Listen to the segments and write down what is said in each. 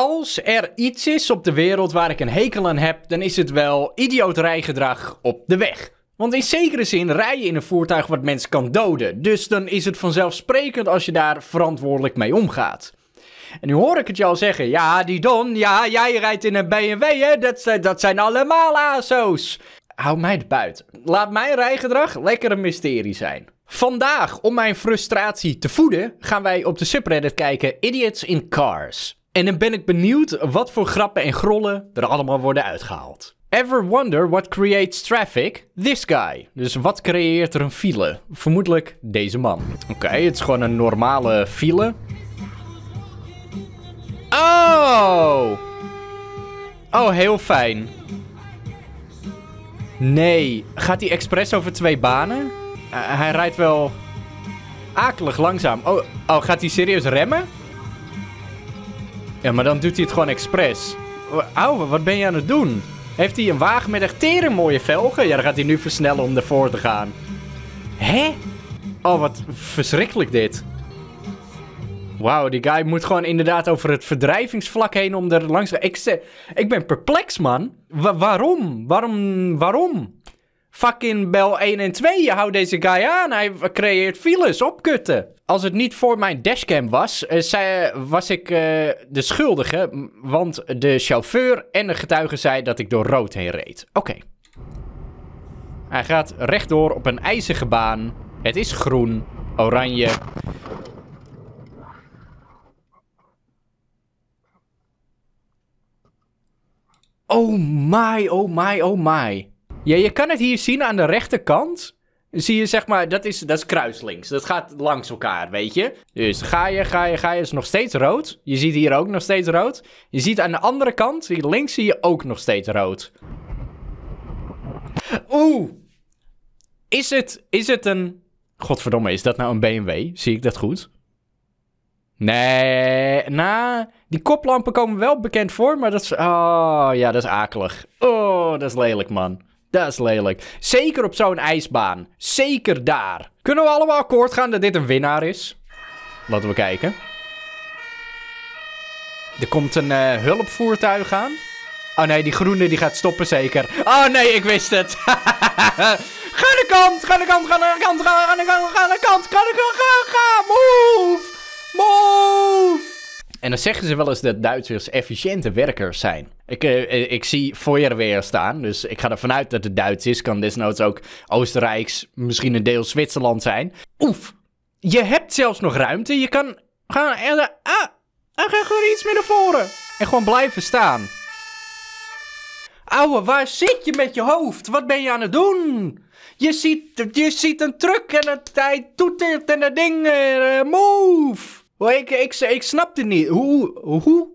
als er iets is op de wereld waar ik een hekel aan heb, dan is het wel idioot rijgedrag op de weg. Want in zekere zin rij je in een voertuig wat mensen kan doden. Dus dan is het vanzelfsprekend als je daar verantwoordelijk mee omgaat. En nu hoor ik het jou zeggen. Ja, die Don, ja, jij rijdt in een BMW, hè? Dat, dat zijn allemaal ASO's. Hou mij buiten. Laat mijn rijgedrag lekker een mysterie zijn. Vandaag, om mijn frustratie te voeden, gaan wij op de subreddit kijken: Idiots in Cars. En dan ben ik benieuwd wat voor grappen en grollen er allemaal worden uitgehaald. Ever wonder what creates traffic? This guy. Dus wat creëert er een file? Vermoedelijk deze man. Oké, het is gewoon een normale file. Oh! Oh, heel fijn. Nee, gaat hij expres over twee banen? Eh, hij rijdt wel akelig langzaam. Oh, oh gaat hij serieus remmen? Ja, maar dan doet hij het gewoon expres. Auwe, wat ben je aan het doen? Heeft hij een wagen met echt teren mooie velgen? Ja, dan gaat hij nu versnellen om ervoor te gaan. Hé? Oh, wat verschrikkelijk dit. Wauw, die guy moet gewoon inderdaad over het verdrijvingsvlak heen om er langs te... Ik, ik ben perplex, man. waarom? Waarom? Waarom? Fucking bel 1 en 2, je houdt deze guy aan. Hij creëert files, opkutten als het niet voor mijn dashcam was, eh, was ik eh, de schuldige. Want de chauffeur en de getuige zei dat ik door rood heen reed. Oké. Hij gaat rechtdoor op een ijzige baan. Het is groen, oranje. Oh my, oh my, oh my. Ja, je kan het hier zien aan de rechterkant. Zie je, zeg maar, dat is, dat is kruislinks. Dat gaat langs elkaar, weet je. Dus ga je, ga je, ga je, is nog steeds rood. Je ziet hier ook nog steeds rood. Je ziet aan de andere kant, hier links zie je ook nog steeds rood. Oeh! Is het, is het een... Godverdomme, is dat nou een BMW? Zie ik dat goed? Nee, na nou, die koplampen komen wel bekend voor, maar dat Oh, ja, dat is akelig. Oh, dat is lelijk, man. Dat is lelijk. Zeker op zo'n ijsbaan. Zeker daar. Kunnen we allemaal akkoord gaan dat dit een winnaar is? Laten we kijken. Er komt een hulpvoertuig aan. Oh nee, die groene die gaat stoppen zeker. Oh nee, ik wist het. ga de kant, ga de kant, ga de kant, ga de kant, ga de kant, ga de kant, ga, ga, ga, move, move. En dan zeggen ze wel eens dat Duitsers efficiënte werkers zijn. Ik, eh, eh, ik zie weer staan, dus ik ga ervan uit dat het Duits is. Kan desnoods ook Oostenrijks, misschien een deel Zwitserland zijn. Oef, je hebt zelfs nog ruimte. Je kan gaan... Eh, ah, ah, ga gewoon iets meer naar voren. En gewoon blijven staan. Ouwe, waar zit je met je hoofd? Wat ben je aan het doen? Je ziet, je ziet een truck en het, hij toetert en dat ding... move! ik, ik, ik snap het niet. Hoe, hoe,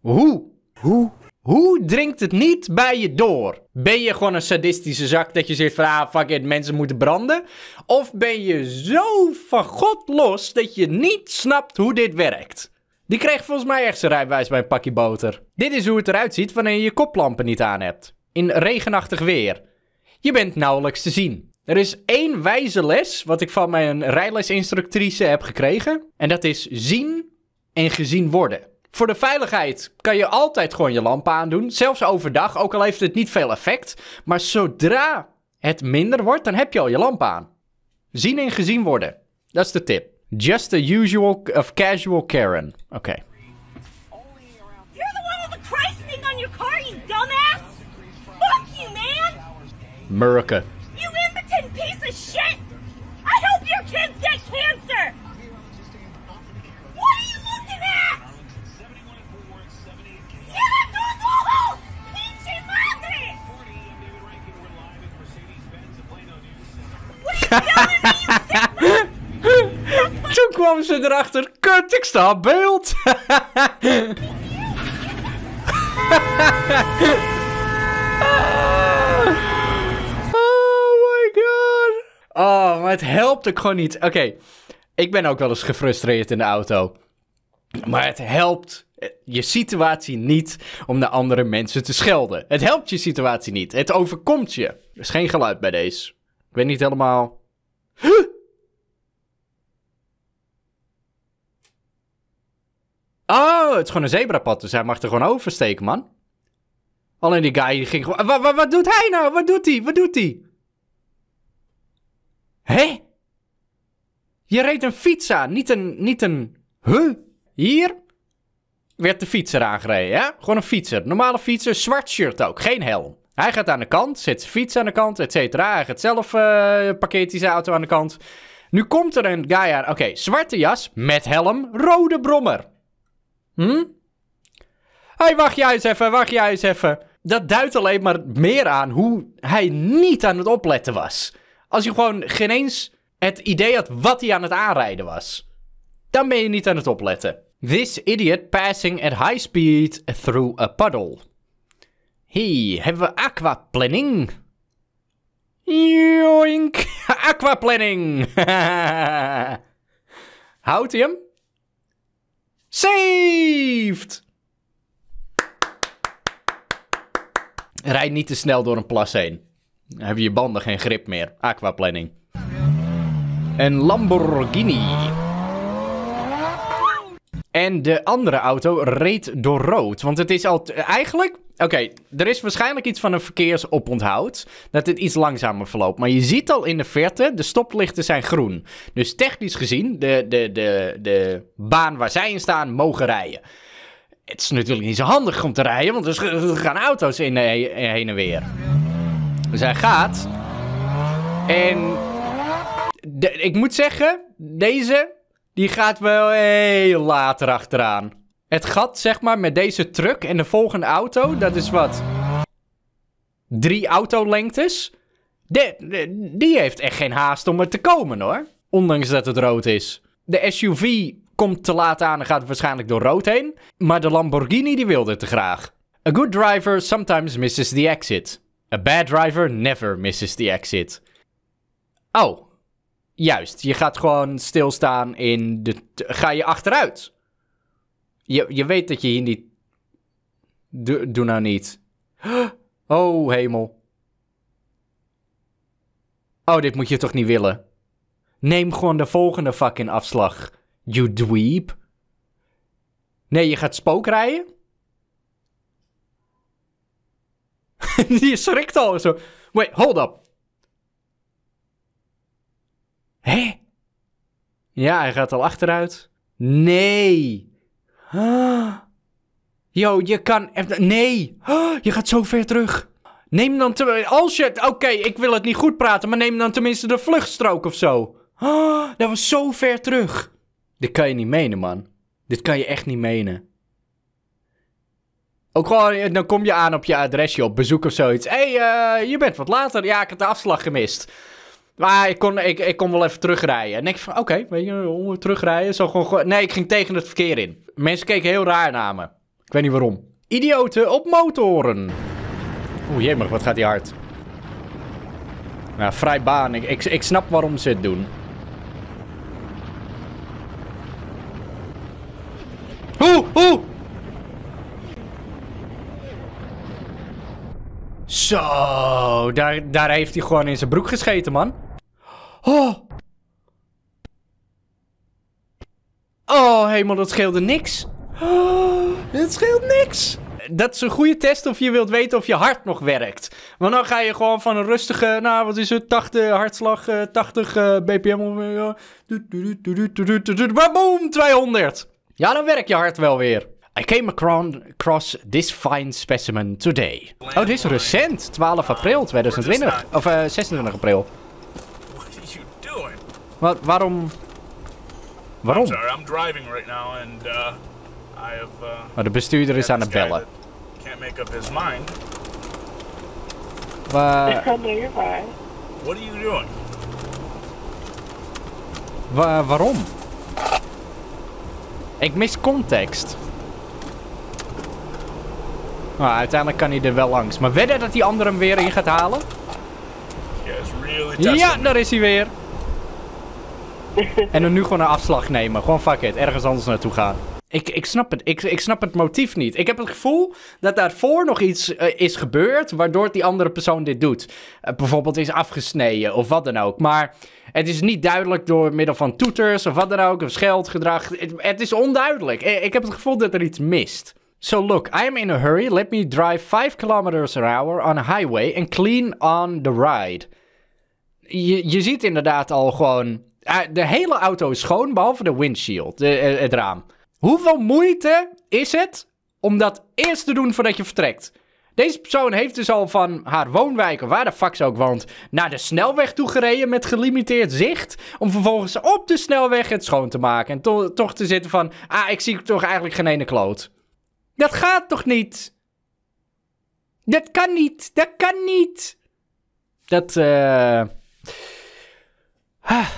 hoe, hoe, hoe dringt het niet bij je door? Ben je gewoon een sadistische zak dat je zegt van ah fuck it, mensen moeten branden? Of ben je zo van god los dat je niet snapt hoe dit werkt? Die kreeg volgens mij echt zijn rijbewijs bij een pakje boter. Dit is hoe het eruit ziet wanneer je je koplampen niet aan hebt. In regenachtig weer. Je bent nauwelijks te zien. Er is één wijze les wat ik van mijn rijlesinstructrice heb gekregen. En dat is zien en gezien worden. Voor de veiligheid kan je altijd gewoon je lamp aandoen. Zelfs overdag, ook al heeft het niet veel effect. Maar zodra het minder wordt, dan heb je al je lamp aan. Zien en gezien worden. Dat is de tip. Just the usual of casual Karen. Oké. man! America shit! I hope your kids get cancer! What are you looking at? Toen kwamen ze erachter, kut, ik sta beeld. Oh, maar het helpt ook gewoon niet. Oké, ik ben ook wel eens gefrustreerd in de auto. Maar het helpt eh, je situatie niet om naar andere mensen te schelden. Het helpt je situatie niet. Het overkomt je. Er is geen geluid bij deze. Ik weet niet helemaal. Oh, het is gewoon een zebrapad, dus hij mag er gewoon oversteken, man. Alleen die guy die ging gewoon... Wat, wat, wat doet hij nou? Wat doet hij? Wat doet hij? Hé? Je reed een fiets aan, niet een... Niet een... Huh? Hier? Werd de fietser aangereden, ja? Gewoon een fietser. Normale fietser, zwart shirt ook, geen helm. Hij gaat aan de kant, zet zijn fiets aan de kant, et cetera. Hij gaat zelf uh, parkeert zijn auto aan de kant. Nu komt er een guy aan. Oké, zwarte jas met helm, rode brommer. Hm? Hé, wacht jij eens even, wacht jij eens even. Dat duidt alleen maar meer aan hoe hij niet aan het opletten was. Als je gewoon geen eens het idee had wat hij aan het aanrijden was. Dan ben je niet aan het opletten. This idiot passing at high speed through a puddle. Hey, hebben we aquaplanning? Joink! Aquaplanning! Houdt hij hem? Saved! Rijd niet te snel door een plas heen hebben je banden geen grip meer. Aquaplanning. Een Lamborghini. En de andere auto reed door rood. Want het is al... Eigenlijk... Oké, er is waarschijnlijk iets van een verkeersoponthoud. Dat het iets langzamer verloopt. Maar je ziet al in de verte, de stoplichten zijn groen. Dus technisch gezien, de, de, de, de baan waar zij in staan, mogen rijden. Het is natuurlijk niet zo handig om te rijden, want er gaan auto's in eh, heen en weer. Zij dus gaat. En ik moet zeggen, deze, die gaat wel heel later achteraan. Het gat, zeg maar, met deze truck en de volgende auto, dat is wat? Drie autolengtes. De, die heeft echt geen haast om er te komen, hoor. Ondanks dat het rood is. De SUV komt te laat aan en gaat waarschijnlijk door rood heen. Maar de Lamborghini, die wilde te graag. A good driver sometimes misses the exit. A bad driver never misses the exit. Oh, juist. Je gaat gewoon stilstaan in de... Ga je achteruit? Je, je weet dat je hier niet... doe, nou niet. Oh, hemel. Oh, dit moet je toch niet willen? Neem gewoon de volgende fucking afslag. You dweep. Nee, je gaat spookrijden? die schrikt al zo. Wait, hold up. Hé? Ja, hij gaat al achteruit. Nee. Ah. Yo, je kan... Nee. Ah, je gaat zo ver terug. Neem dan... Te... Als je... Oké, ik wil het niet goed praten, maar neem dan tenminste de vluchtstrook of zo. Ah, dat was zo ver terug. Dit kan je niet menen, man. Dit kan je echt niet menen. Ook gewoon, eh, dan kom je aan op je adresje op bezoek of zoiets. Hé, hey, eh, je bent wat later. Ja, ik heb de afslag gemist. Maar ik kon, ik, ik kon wel even terugrijden. En van, oké, weet je, terugrijden. Zo gewoon, nee, ik ging tegen het verkeer in. Mensen keken heel raar naar me. Ik weet niet waarom. Idioten op motoren. Oeh, jemig, wat gaat die hard. Nou, vrij baan. Ik, ik, ik snap waarom ze het doen. Oeh, oeh! Zo, daar, daar heeft hij gewoon in zijn broek gescheten, man. Oh. Oh, hemel, dat scheelde niks. Oh, dat scheelt niks. Dat is een goede test of je wilt weten of je hart nog werkt. Want dan ga je gewoon van een rustige, nou wat is het, 80 hartslag, 80 uh, bpm. zo. boom, 200. Ja, dan werkt je hart wel weer. I came across this fine specimen today. Oh, dit is recent. 12 april 2020. Of 26 eh, april. Wat? waarom? Waarom? sorry, I'm driving right now and uh, I have. Uh, oh, de bestuurder is aan het bellen. Can't make up his mind. Waar? What are you doing? waarom? Ik mis context. Nou, uiteindelijk kan hij er wel langs. Maar wedden dat die andere hem weer in gaat halen? ja, daar is hij weer. en dan nu gewoon een afslag nemen. Gewoon fuck it, ergens anders naartoe gaan. Ik, ik snap het. Ik, ik snap het motief niet. Ik heb het gevoel dat daarvoor nog iets eh, is gebeurd. waardoor die andere persoon dit doet. Eh, bijvoorbeeld is afgesneden of wat dan ook. Maar het is niet duidelijk door middel van toeters of wat dan ook. of scheldgedrag. Het, het is onduidelijk. Ik, eh, ik heb het gevoel dat er iets mist. So look, I am in a hurry. Let me drive 5 kilometers an hour on a highway and clean on the ride. Je, je ziet inderdaad al gewoon... Eh, de hele auto is schoon, behalve de windshield, de, eh, het raam. Hoeveel moeite is het om dat eerst te doen voordat je vertrekt? Deze persoon heeft dus al van haar woonwijk, of waar de fuck ze ook woont, naar de snelweg toe gereden met gelimiteerd zicht. Om vervolgens op de snelweg het schoon te maken. En toch te zitten van, ah, ik zie toch eigenlijk geen ene kloot. Dat gaat toch niet? Dat kan niet. Dat kan niet. Dat, eh. Ah,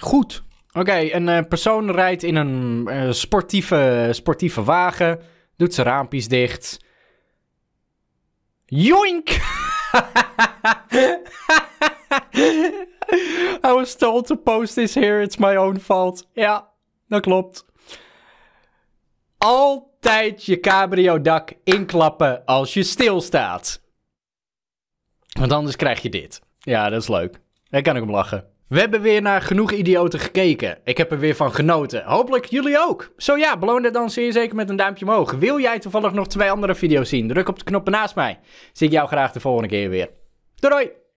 goed. Oké, een eh, persoon rijdt in een eh, sportieve, sportieve wagen. Doet zijn raampjes dicht. Joink! I was told to post this here. It's my own fault. Ja, dat klopt. Al tijd je cabrio-dak inklappen als je stilstaat. Want anders krijg je dit. Ja, dat is leuk. Daar kan ik om lachen. We hebben weer naar genoeg idioten gekeken. Ik heb er weer van genoten. Hopelijk jullie ook. Zo ja, beloon dat dan zeer zeker met een duimpje omhoog. Wil jij toevallig nog twee andere video's zien? Druk op de knoppen naast mij. Zie ik jou graag de volgende keer weer. Doei doei!